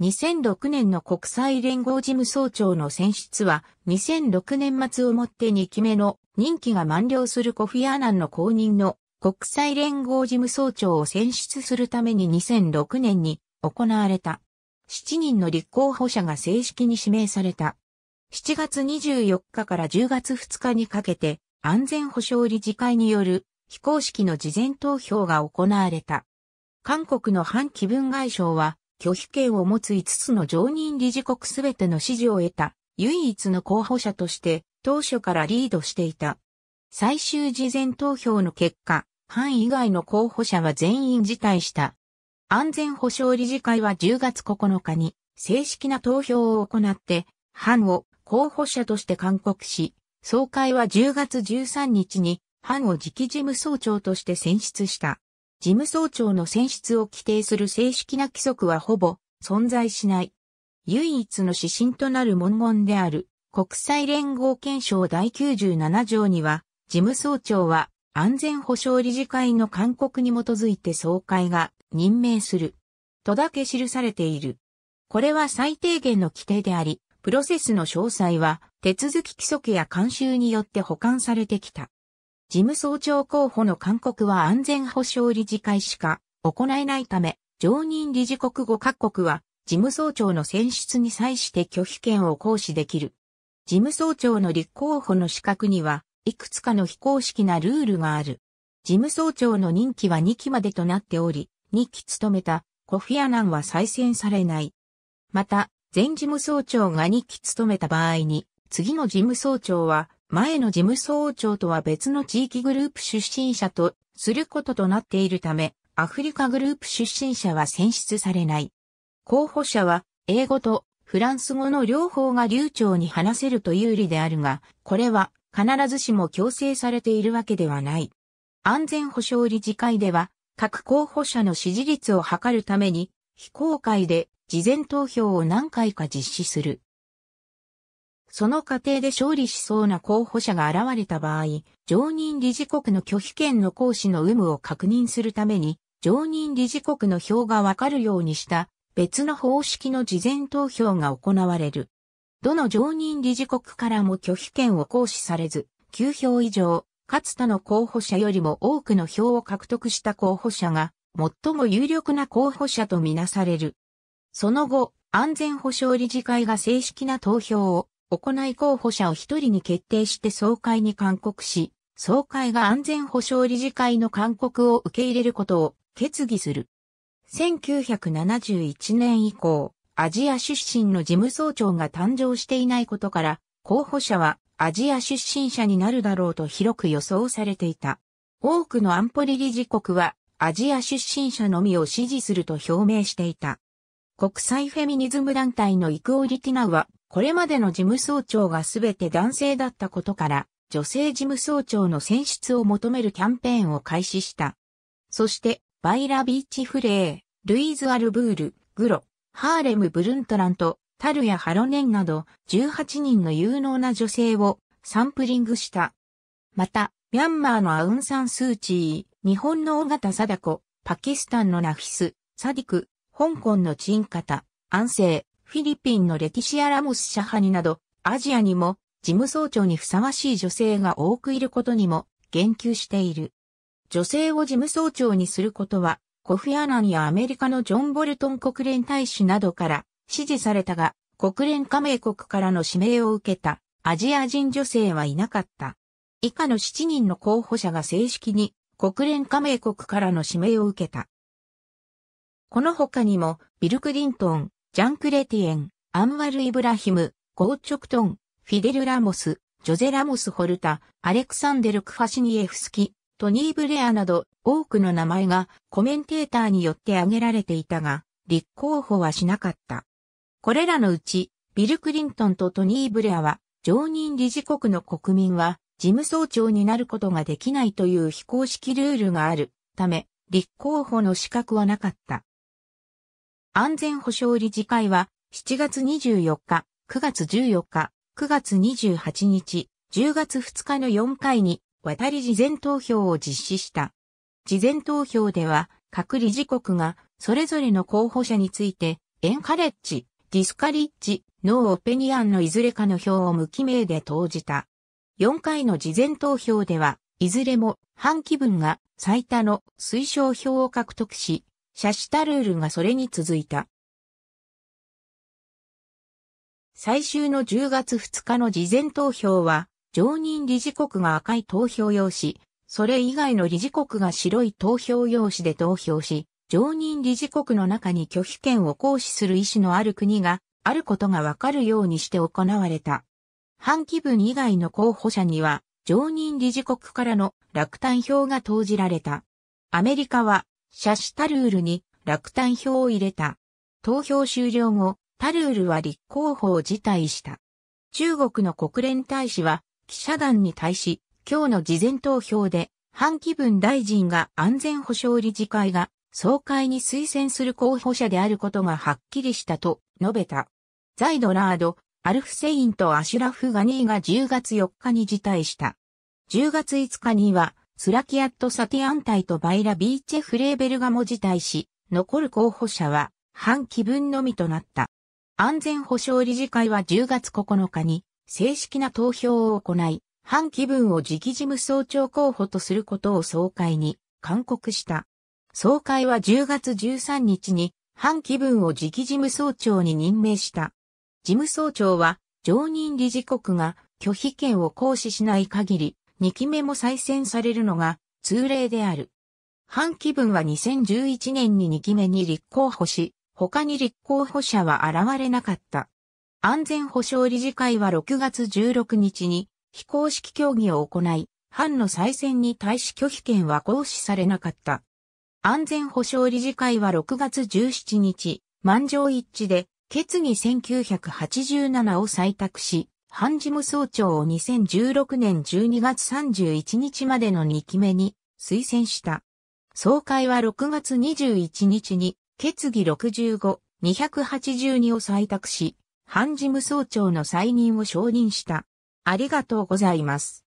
2006年の国際連合事務総長の選出は、2006年末をもって2期目の任期が満了するコフィアナンの公認の国際連合事務総長を選出するために2006年に行われた。7人の立候補者が正式に指名された。7月24日から10月2日にかけて安全保障理事会による非公式の事前投票が行われた。韓国の反気分外相は拒否権を持つ5つの常任理事国すべての支持を得た唯一の候補者として当初からリードしていた。最終事前投票の結果、範以外の候補者は全員辞退した。安全保障理事会は10月9日に正式な投票を行って、範を候補者として勧告し、総会は10月13日に、ハンを次期事務総長として選出した。事務総長の選出を規定する正式な規則はほぼ存在しない。唯一の指針となる文言である国際連合憲章第97条には、事務総長は安全保障理事会の勧告に基づいて総会が任命する。とだけ記されている。これは最低限の規定であり、プロセスの詳細は手続き規則や慣習によって保管されてきた。事務総長候補の勧告は安全保障理事会しか行えないため、常任理事国後各国は事務総長の選出に際して拒否権を行使できる。事務総長の立候補の資格には、いくつかの非公式なルールがある。事務総長の任期は2期までとなっており、2期務めたコフィアナンは再選されない。また、前事務総長が2期務めた場合に、次の事務総長は前の事務総長とは別の地域グループ出身者とすることとなっているため、アフリカグループ出身者は選出されない。候補者は英語とフランス語の両方が流暢に話せると有利であるが、これは必ずしも強制されているわけではない。安全保障理事会では、各候補者の支持率を測るために、非公開で事前投票を何回か実施する。その過程で勝利しそうな候補者が現れた場合、常任理事国の拒否権の行使の有無を確認するために、常任理事国の票がわかるようにした別の方式の事前投票が行われる。どの常任理事国からも拒否権を行使されず、9票以上、かつ他の候補者よりも多くの票を獲得した候補者が、最も有力な候補者とみなされる。その後、安全保障理事会が正式な投票を行い候補者を一人に決定して総会に勧告し、総会が安全保障理事会の勧告を受け入れることを決議する。1971年以降、アジア出身の事務総長が誕生していないことから、候補者はアジア出身者になるだろうと広く予想されていた。多くの安保理理事国はアジア出身者のみを支持すると表明していた。国際フェミニズム団体のイクオリティナウはこれまでの事務総長がすべて男性だったことから、女性事務総長の選出を求めるキャンペーンを開始した。そして、バイラ・ビーチ・フレー、ルイーズ・アルブール、グロ、ハーレム・ブルントラント、タルやハロネンなど18人の有能な女性をサンプリングした。また、ミャンマーのアウンサンスーチー、日本の尾形貞子、パキスタンのナフィス、サディク、香港のチンカタ、安政、フィリピンのレティシア・ラモス・シャハニなど、アジアにも事務総長にふさわしい女性が多くいることにも言及している。女性を事務総長にすることは、コフィアナンやアメリカのジョン・ボルトン国連大使などから支持されたが、国連加盟国からの指名を受けたアジア人女性はいなかった。以下の7人の候補者が正式に国連加盟国からの指名を受けた。この他にも、ビル・クリントン、ジャンクレティエン、アンワル・イブラヒム、ゴーチョクトン、フィデル・ラモス、ジョゼ・ラモス・ホルタ、アレクサンデル・クファシニエフスキ、トニー・ブレアなど多くの名前がコメンテーターによって挙げられていたが、立候補はしなかった。これらのうち、ビル・クリントンとトニー・ブレアは、常任理事国の国民は、事務総長になることができないという非公式ルールがあるため、立候補の資格はなかった。安全保障理事会は7月24日、9月14日、9月28日、10月2日の4回に渡り事前投票を実施した。事前投票では各理事国がそれぞれの候補者についてエンカレッジ、ディスカリッジ、ノーオペニアンのいずれかの票を無記名で投じた。4回の事前投票では、いずれも反期分が最多の推奨票を獲得し、シャシュタルールがそれに続いた。最終の10月2日の事前投票は、常任理事国が赤い投票用紙、それ以外の理事国が白い投票用紙で投票し、常任理事国の中に拒否権を行使する意思のある国があることがわかるようにして行われた。半期分以外の候補者には、常任理事国からの落胆票が投じられた。アメリカはシャシタルールに落胆票を入れた。投票終了後、タルールは立候補を辞退した。中国の国連大使は記者団に対し、今日の事前投票で、半期分大臣が安全保障理事会が総会に推薦する候補者であることがはっきりしたと述べた。ザイドラード、アルフセインとアシュラフ・ガニーが10月4日に辞退した。10月5日にはスラキアット・サティアン隊とバイラ・ビーチェ・フレーベルがも辞退し、残る候補者は、半期分のみとなった。安全保障理事会は10月9日に、正式な投票を行い、半期分を直事務総長候補とすることを総会に勧告した。総会は10月13日に、半期分を直事務総長に任命した。事務総長は、常任理事国が拒否権を行使しない限り、2期目も再選されるのが通例である。半期分は2011年に2期目に立候補し、他に立候補者は現れなかった。安全保障理事会は6月16日に非公式協議を行い、反の再選に対し拒否権は行使されなかった。安全保障理事会は6月17日、満場一致で決議1987を採択し、ハンジム総長を2016年12月31日までの2期目に推薦した。総会は6月21日に決議65、282を採択し、ハンジム総長の再任を承認した。ありがとうございます。